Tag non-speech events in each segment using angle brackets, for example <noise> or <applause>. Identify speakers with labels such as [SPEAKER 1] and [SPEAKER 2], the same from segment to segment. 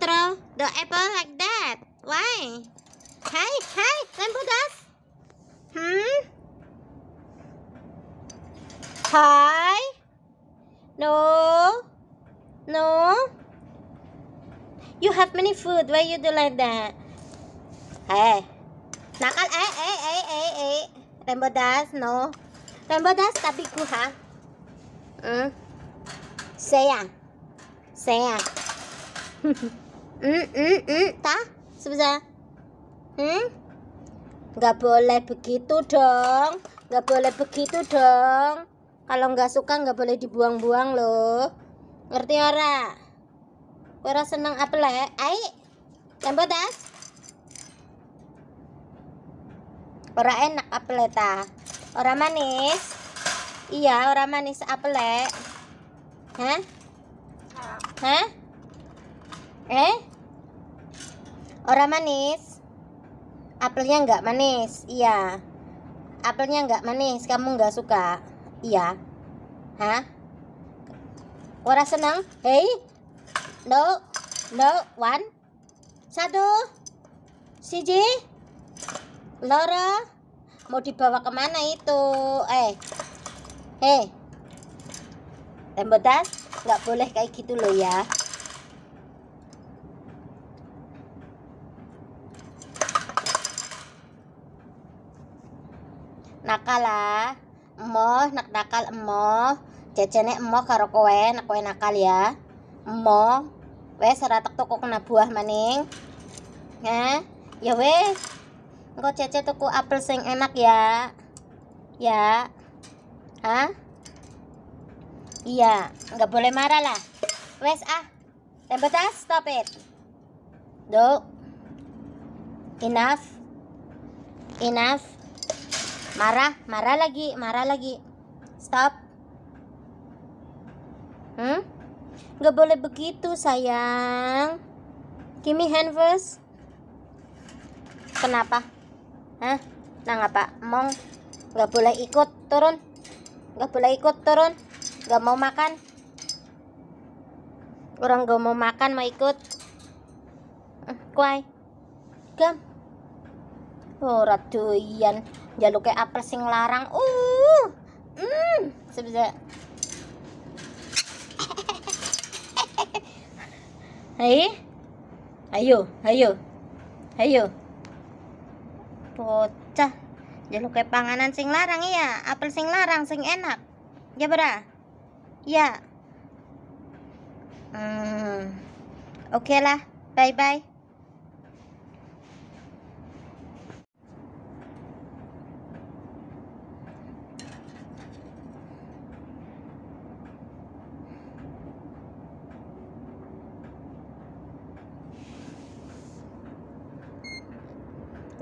[SPEAKER 1] throw the apple like that? Why? Hey, hey, das. Hmm? Hi? No? No? You have many food. Why you do like that? Hey. Nakal, eh, eh, eh, eh, eh. das. no. Rambo tapi Tapi ha? Hmm? Sayang. Sayang. <laughs> Hmm, hmm, hmm, tak, sebesar hmm nggak boleh begitu dong nggak boleh begitu dong kalau nggak suka nggak boleh dibuang-buang loh ngerti ora ora seneng apa eh? le? ai tambah eh? tas ora enak le eh, ta ora manis iya ora manis le? hah hah eh orang manis apelnya nggak manis iya apelnya nggak manis kamu nggak suka iya hah orang senang hei no no one satu siji Laura mau dibawa kemana itu eh eh Tembotas? nggak boleh kayak gitu loh ya nakal ah. Emo, nak nakal emo. Jajane emo karo kowe, nak kowe nakal ya. Emo. Wes ora toko kena buah maning. Ya, ya wes. Engko Cece tuku apel sing enak ya. Ya. ah, Iya, nggak boleh marah lah. Wes ah. tas stop it. Do. Enough. Enough. Marah, marah lagi, marah lagi. Stop. Hmm? Gak boleh begitu, sayang. Give me hand first. Kenapa? Hah? Nah, ngapa? Mong. Gak boleh ikut, turun. Gak boleh ikut, turun. Gak mau makan. Orang gak mau makan, mau ikut. Hmm, kuai. Gam. Oh, ratuian jaluknya apel sing larang uh hmm sebisa hei ayo ayo ayo bocah jaluknya panganan sing larang iya apel sing larang sing enak ya berah ya hmm oke okay lah bye bye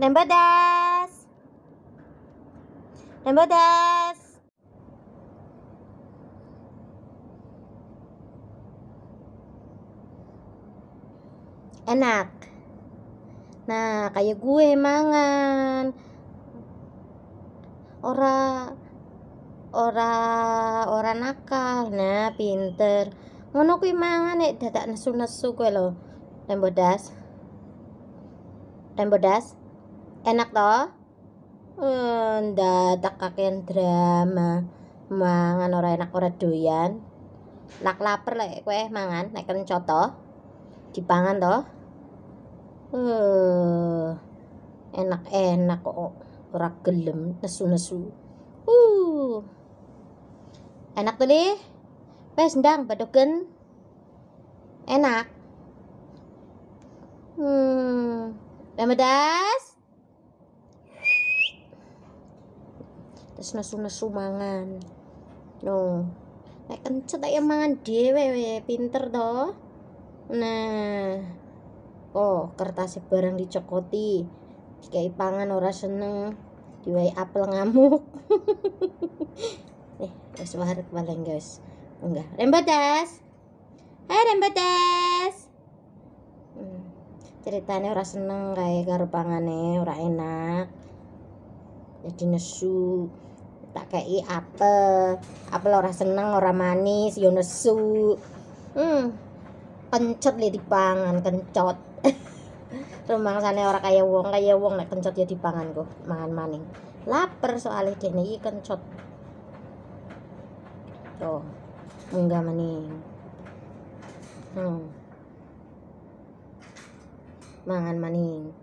[SPEAKER 1] Nembadas. Nembadas. Enak. Nah, kayak gue mangan. Ora ora ora nakal. Nah, pinter. Ngono kuwi mangan nek dadak nesu-nesu kowe lho. tembodas tembodas enak toh hmm, dadak kakek drama mangan ora enak ora doyan nak lapar lek kue mangan nek kenco toh dipangan toh uh, hmm, enak enak kok ora gelem nesu nesu uh enak tuh deh wes ndang badogen enak hmm lemedas terus nasu nesu mangan no nek kencet yang mangan dewe we pinter doh. nah oh kertas e barang dicokoti kayak pangan ora seneng diwai apel ngamuk <laughs> eh terus warak baleng guys enggak rembatas hai rembatas hmm. ceritanya ora seneng kayak karo pangane ora enak jadi nesu tak kei apel apel ora seneng ora manis yo nesu hmm kencot li dipangan kencot <laughs> rumang sana ora kaya wong kaya wong lek kencot ya kok mangan maning lapar soalnya dia nih kencot tuh enggak maning hmm mangan maning